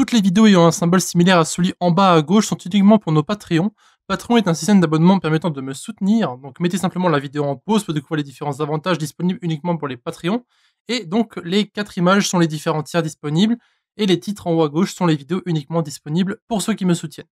Toutes les vidéos ayant un symbole similaire à celui en bas à gauche sont uniquement pour nos Patreons. Patreon est un système d'abonnement permettant de me soutenir, donc mettez simplement la vidéo en pause pour découvrir les différents avantages disponibles uniquement pour les Patreons. Et donc les quatre images sont les différents tiers disponibles, et les titres en haut à gauche sont les vidéos uniquement disponibles pour ceux qui me soutiennent.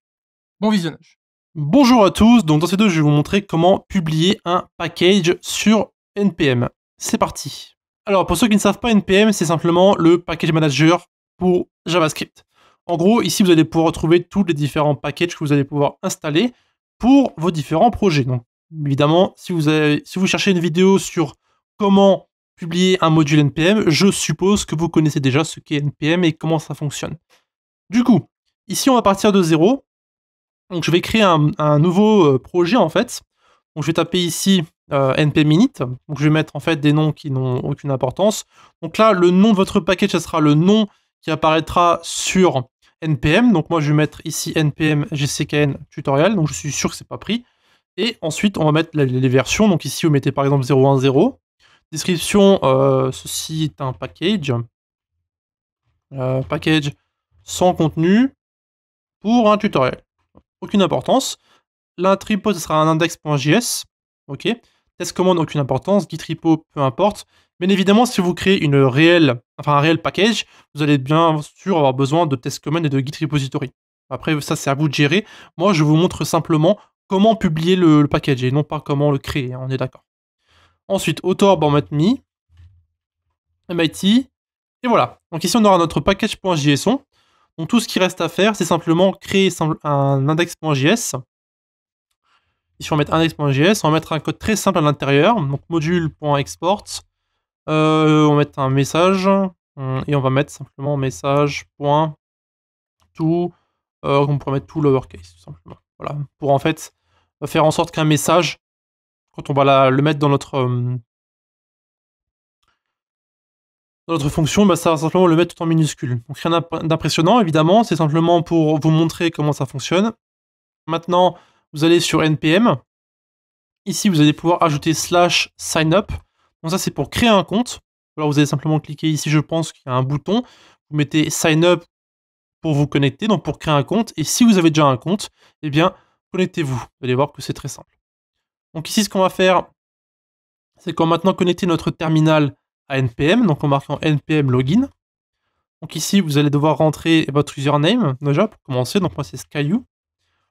Bon visionnage Bonjour à tous, donc dans ces deux, je vais vous montrer comment publier un package sur NPM. C'est parti Alors pour ceux qui ne savent pas NPM, c'est simplement le package manager pour JavaScript. En gros, ici, vous allez pouvoir retrouver tous les différents packages que vous allez pouvoir installer pour vos différents projets. Donc, évidemment, si vous, si vous cherchez une vidéo sur comment publier un module NPM, je suppose que vous connaissez déjà ce qu'est NPM et comment ça fonctionne. Du coup, ici, on va partir de zéro. Donc, je vais créer un, nouveau euh, projet, en fait. Donc, je vais taper ici euh, NPMinit. npm Donc, je vais mettre, en fait, des noms qui n'ont aucune importance. Donc là, le nom de votre package, ça sera le nom qui apparaîtra sur NPM. Donc moi, je vais mettre ici NPM GCKN tutorial Donc je suis sûr que c'est pas pris. Et ensuite, on va mettre les versions. Donc ici, vous mettez par exemple 0.1.0. Description, euh, ceci est un package. Euh, package sans contenu pour un tutoriel. Aucune importance. l'intripo ce sera un index.js. OK test commande aucune importance, git repo peu importe. mais évidemment, si vous créez une réelle, enfin un réel package, vous allez bien sûr avoir besoin de test command et de git repository. Après, ça c'est à vous de gérer. Moi, je vous montre simplement comment publier le, package et non pas comment le créer, hein, on est d'accord. Ensuite, author, MIT, et voilà. Donc ici, on aura notre package.json. Donc tout ce qui reste à faire, c'est simplement créer un index.js si on met mettre index.js, on va mettre un code très simple à l'intérieur, donc module.export. Euh, on va mettre un message euh, et on va mettre simplement message.to. Euh, on pourrait mettre tout lowercase tout simplement. Voilà, pour en fait faire en sorte qu'un message, quand on va le mettre dans notre euh, notre fonction, bah, ça va simplement le mettre tout en minuscule. Donc rien d'impressionnant évidemment, c'est simplement pour vous montrer comment ça fonctionne. Maintenant, vous allez sur NPM. Ici, vous allez pouvoir ajouter slash sign up. Donc ça, c'est pour créer un compte. Alors, vous allez simplement cliquer ici, je pense qu'il y a un bouton. Vous mettez sign up pour vous connecter, donc pour créer un compte. Et si vous avez déjà un compte, eh bien, connectez-vous. Vous allez voir que c'est très simple. Donc ici, ce qu'on va faire, c'est qu'on va maintenant connecter notre terminal à NPM, donc en marquant NPM login. Donc ici, vous allez devoir rentrer votre username déjà pour commencer. Donc moi, c'est Skyu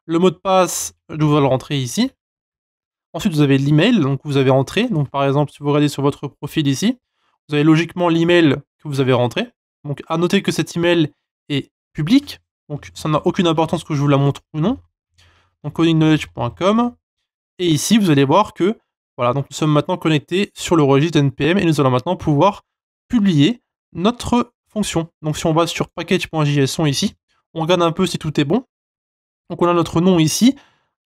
le mot de passe, vous le rentrer ici. Ensuite, vous avez l'email, que vous avez rentré. Donc par exemple, si vous regardez sur votre profil ici, vous avez logiquement l'email que vous avez rentré. Donc à noter que cet email est public, donc ça n'a aucune importance que je vous la montre ou non. Donc codingknowledge.com et ici vous allez voir que voilà, donc nous sommes maintenant connectés sur le registre NPM et nous allons maintenant pouvoir publier notre fonction. Donc si on va sur package.json ici, on regarde un peu si tout est bon. Donc on a notre nom ici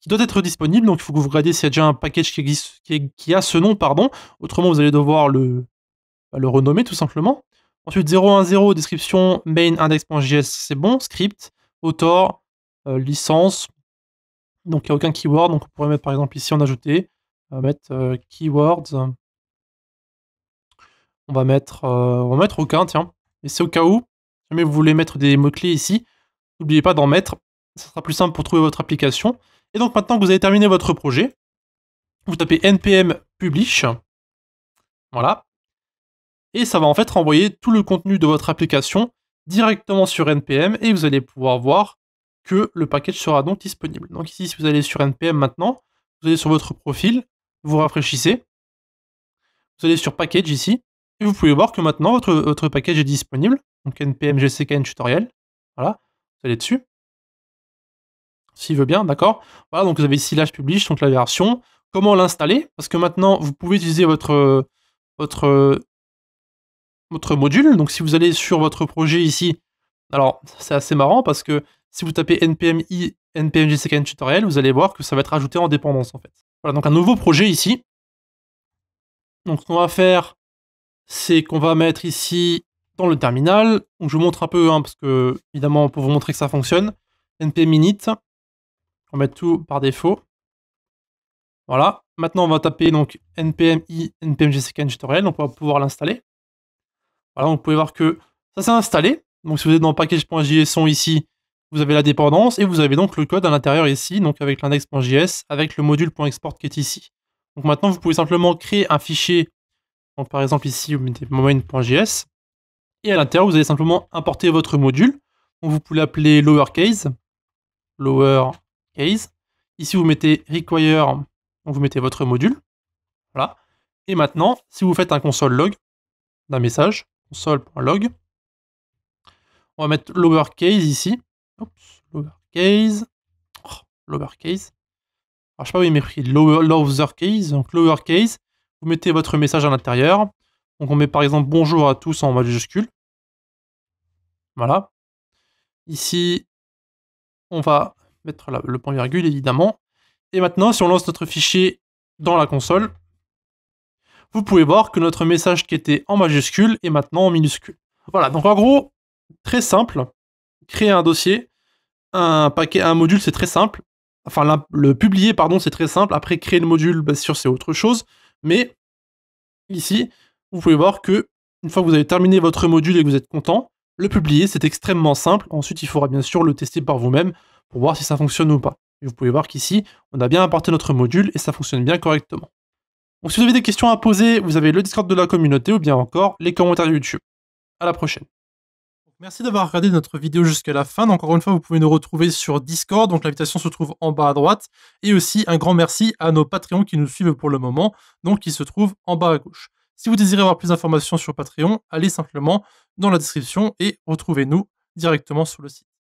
qui doit être disponible. Donc il faut que vous regardiez s'il y a déjà un package qui, existe, qui, a ce nom, pardon. Autrement, vous allez devoir le, bah, renommer tout simplement. Ensuite 010 description main index.js, c'est bon. Script, author, euh, licence. Donc il n'y a aucun keyword. Donc on pourrait mettre par exemple ici, en ajouter. On va mettre euh, keywords. On va mettre, euh, on va mettre aucun, tiens. Et c'est au cas où, si jamais vous voulez mettre des mots-clés ici, n'oubliez pas d'en mettre ça sera plus simple pour trouver votre application. Et donc maintenant que vous avez terminé votre projet, vous tapez npm publish, voilà, et ça va en fait renvoyer tout le contenu de votre application directement sur npm et vous allez pouvoir voir que le package sera donc disponible. Donc ici, si vous allez sur npm maintenant, vous allez sur votre profil, vous rafraîchissez, vous allez sur package ici, et vous pouvez voir que maintenant votre, votre package est disponible, donc npm gckn tutoriel, voilà, vous allez dessus, s'il veut bien, d'accord Voilà, donc vous avez ici l'âge publish, donc la version. Comment l'installer Parce que maintenant, vous pouvez utiliser votre, votre, votre module. Donc si vous allez sur votre projet ici, alors c'est assez marrant parce que si vous tapez npm i npm tutorial, vous allez voir que ça va être ajouté en dépendance en fait. Voilà, donc un nouveau projet ici. Donc ce qu'on va faire, c'est qu'on va mettre ici dans le terminal. Donc je montre un peu, hein, parce que évidemment pour vous montrer que ça fonctionne, npm init on met mettre tout par défaut. Voilà. Maintenant, on va taper donc npm i npm on va pouvoir l'installer. Voilà, vous pouvez voir que ça s'est installé. Donc, si vous êtes dans package.json ici, vous avez la dépendance et vous avez donc le code à l'intérieur ici, donc avec l'index.js, avec le module.export qui est ici. Donc, maintenant, vous pouvez simplement créer un fichier. Donc, par exemple, ici, vous mettez main.js. Et à l'intérieur, vous allez simplement importer votre module. On vous pouvez l'appeler lowercase, lower case. Ici, vous mettez require, donc vous mettez votre module. Voilà. Et maintenant, si vous faites un console log d'un message, console.log, on va mettre lowercase ici. lowercase. Oh, lowercase. Alors, je sais pas où il m'est lower, lowercase. Donc, lowercase. Vous mettez votre message à l'intérieur. Donc, on met par exemple bonjour à tous en majuscule. Voilà. Ici, on va mettre le point virgule évidemment. Et maintenant, si on lance notre fichier dans la console, vous pouvez voir que notre message qui était en majuscule est maintenant en minuscule. Voilà, donc en gros, très simple, créer un dossier, un paquet, un module, c'est très simple. Enfin, le publier, pardon, c'est très simple. Après, créer le module, bien bah, sûr, c'est autre chose. Mais ici, vous pouvez voir que une fois que vous avez terminé votre module et que vous êtes content, le publier, c'est extrêmement simple. Ensuite, il faudra bien sûr le tester par vous-même pour voir si ça fonctionne ou pas. Et vous pouvez voir qu'ici, on a bien apporté notre module et ça fonctionne bien correctement. Donc si vous avez des questions à poser, vous avez le Discord de la communauté ou bien encore les commentaires YouTube. À la prochaine. Merci d'avoir regardé notre vidéo jusqu'à la fin. Encore une fois, vous pouvez nous retrouver sur Discord, donc l'invitation se trouve en bas à droite. Et aussi un grand merci à nos Patreons qui nous suivent pour le moment, donc qui se trouvent en bas à gauche. Si vous désirez avoir plus d'informations sur Patreon, allez simplement dans la description et retrouvez-nous directement sur le site.